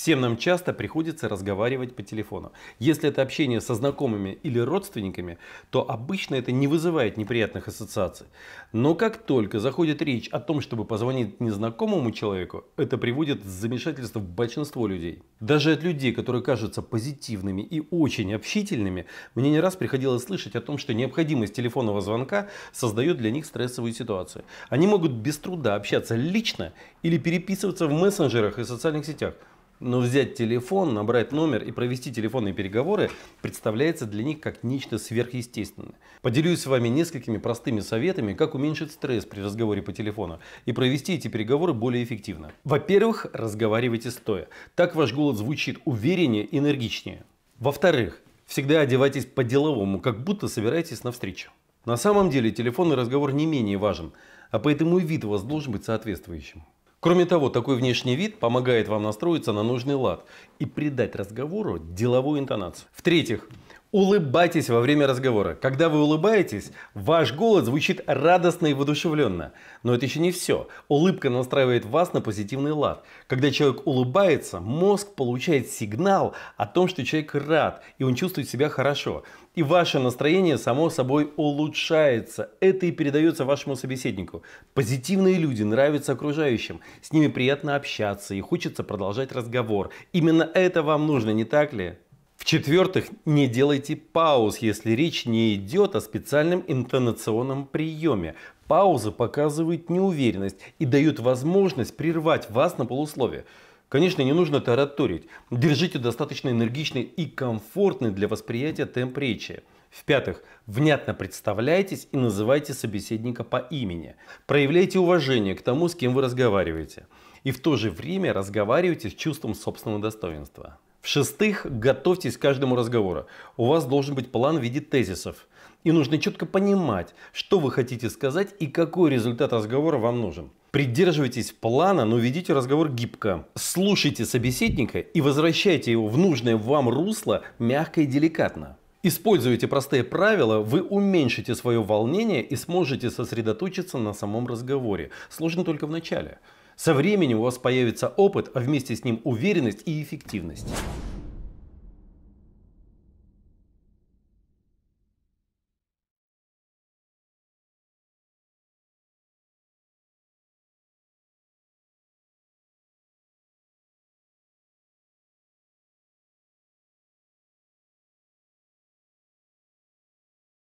Всем нам часто приходится разговаривать по телефону. Если это общение со знакомыми или родственниками, то обычно это не вызывает неприятных ассоциаций. Но как только заходит речь о том, чтобы позвонить незнакомому человеку, это приводит к замешательству большинство людей. Даже от людей, которые кажутся позитивными и очень общительными, мне не раз приходилось слышать о том, что необходимость телефонного звонка создает для них стрессовую ситуацию. Они могут без труда общаться лично или переписываться в мессенджерах и социальных сетях – но ну, взять телефон, набрать номер и провести телефонные переговоры представляется для них как нечто сверхъестественное. Поделюсь с вами несколькими простыми советами, как уменьшить стресс при разговоре по телефону и провести эти переговоры более эффективно. Во-первых, разговаривайте стоя. Так ваш голос звучит увереннее и энергичнее. Во-вторых, всегда одевайтесь по-деловому, как будто собираетесь на встречу. На самом деле телефонный разговор не менее важен, а поэтому и вид у вас должен быть соответствующим. Кроме того, такой внешний вид помогает вам настроиться на нужный лад и придать разговору деловую интонацию. В-третьих, Улыбайтесь во время разговора. Когда вы улыбаетесь, ваш голос звучит радостно и воодушевленно. Но это еще не все. Улыбка настраивает вас на позитивный лад. Когда человек улыбается, мозг получает сигнал о том, что человек рад, и он чувствует себя хорошо. И ваше настроение само собой улучшается. Это и передается вашему собеседнику. Позитивные люди нравятся окружающим, с ними приятно общаться и хочется продолжать разговор. Именно это вам нужно, не так ли? В-четвертых, не делайте пауз, если речь не идет о специальном интонационном приеме. Паузы показывают неуверенность и дают возможность прервать вас на полусловие. Конечно, не нужно тараторить. Держите достаточно энергичный и комфортный для восприятия темп речи. В-пятых, внятно представляйтесь и называйте собеседника по имени. Проявляйте уважение к тому, с кем вы разговариваете. И в то же время разговаривайте с чувством собственного достоинства. В-шестых, готовьтесь к каждому разговору. У вас должен быть план в виде тезисов. И нужно четко понимать, что вы хотите сказать и какой результат разговора вам нужен. Придерживайтесь плана, но ведите разговор гибко. Слушайте собеседника и возвращайте его в нужное вам русло мягко и деликатно. Используйте простые правила, вы уменьшите свое волнение и сможете сосредоточиться на самом разговоре. Сложно только в начале. Со временем у вас появится опыт, а вместе с ним уверенность и эффективность.